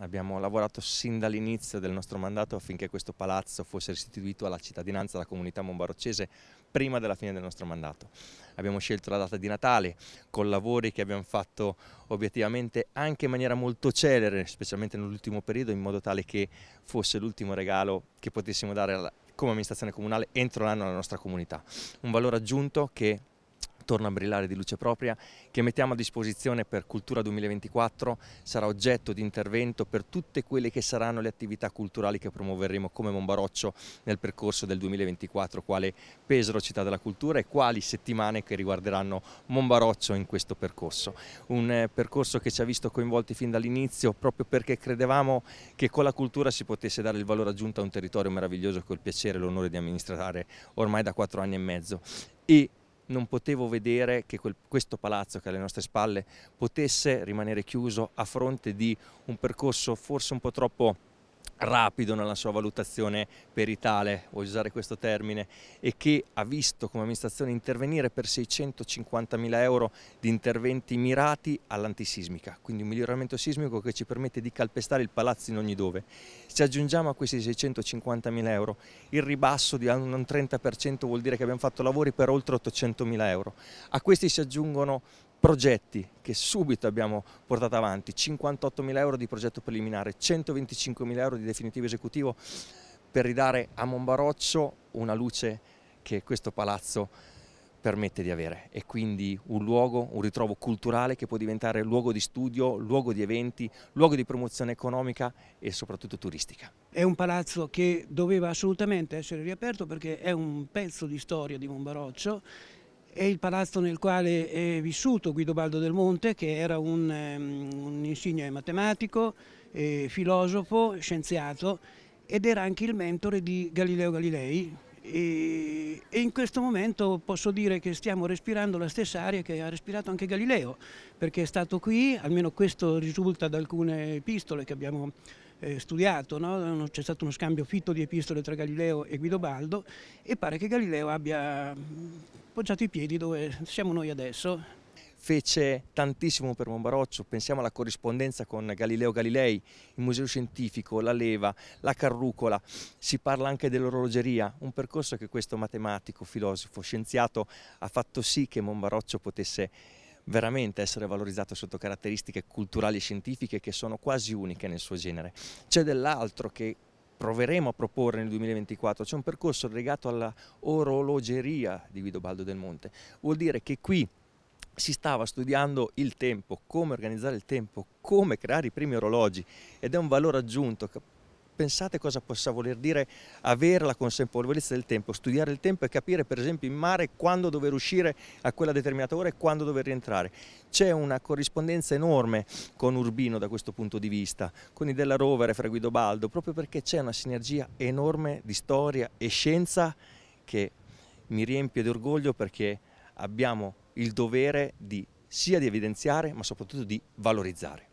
Abbiamo lavorato sin dall'inizio del nostro mandato affinché questo palazzo fosse restituito alla cittadinanza, alla comunità mombaroccese, prima della fine del nostro mandato. Abbiamo scelto la data di Natale, con lavori che abbiamo fatto obiettivamente anche in maniera molto celere, specialmente nell'ultimo periodo, in modo tale che fosse l'ultimo regalo che potessimo dare come amministrazione comunale entro l'anno alla nostra comunità. Un valore aggiunto che torna a brillare di luce propria che mettiamo a disposizione per Cultura 2024 sarà oggetto di intervento per tutte quelle che saranno le attività culturali che promuoveremo come Monbaroccio nel percorso del 2024 quale Pesaro città della cultura e quali settimane che riguarderanno Monbaroccio in questo percorso. Un eh, percorso che ci ha visto coinvolti fin dall'inizio proprio perché credevamo che con la cultura si potesse dare il valore aggiunto a un territorio meraviglioso che ho il piacere e l'onore di amministrare ormai da quattro anni e mezzo e non potevo vedere che quel, questo palazzo che è alle nostre spalle potesse rimanere chiuso a fronte di un percorso forse un po' troppo rapido nella sua valutazione peritale, voglio usare questo termine, e che ha visto come amministrazione intervenire per 650.000 euro di interventi mirati all'antisismica, quindi un miglioramento sismico che ci permette di calpestare il palazzo in ogni dove. Se aggiungiamo a questi 650.000 euro il ribasso di un 30% vuol dire che abbiamo fatto lavori per oltre 800.000 euro. A questi si aggiungono progetti che subito abbiamo portato avanti, 58 mila euro di progetto preliminare, 125 mila euro di definitivo esecutivo per ridare a Monbaroccio una luce che questo palazzo permette di avere e quindi un luogo, un ritrovo culturale che può diventare luogo di studio, luogo di eventi, luogo di promozione economica e soprattutto turistica. È un palazzo che doveva assolutamente essere riaperto perché è un pezzo di storia di Monbaroccio è il palazzo nel quale è vissuto Guido Baldo del Monte che era un, ehm, un insigne matematico, eh, filosofo, scienziato ed era anche il mentore di Galileo Galilei e, e, in questo momento posso dire che stiamo respirando la stessa aria che ha respirato anche Galileo, perché è stato qui, almeno questo risulta da alcune epistole che abbiamo eh, studiato, no? c'è stato uno scambio fitto di epistole tra Galileo e Guidobaldo e pare che Galileo abbia poggiato i piedi dove siamo noi adesso, fece tantissimo per Monbaroccio, pensiamo alla corrispondenza con Galileo Galilei, il Museo Scientifico, la leva, la carrucola, si parla anche dell'orologeria, un percorso che questo matematico, filosofo, scienziato ha fatto sì che Monbaroccio potesse veramente essere valorizzato sotto caratteristiche culturali e scientifiche che sono quasi uniche nel suo genere. C'è dell'altro che proveremo a proporre nel 2024, c'è un percorso legato alla orologeria di Guido Baldo del Monte, vuol dire che qui si stava studiando il tempo, come organizzare il tempo, come creare i primi orologi ed è un valore aggiunto. Pensate cosa possa voler dire avere la consapevolezza del tempo, studiare il tempo e capire per esempio in mare quando dover uscire a quella determinata ora e quando dover rientrare. C'è una corrispondenza enorme con Urbino da questo punto di vista, con i della Rovere fra Guido Baldo, proprio perché c'è una sinergia enorme di storia e scienza che mi riempie di orgoglio perché abbiamo il dovere di sia di evidenziare ma soprattutto di valorizzare.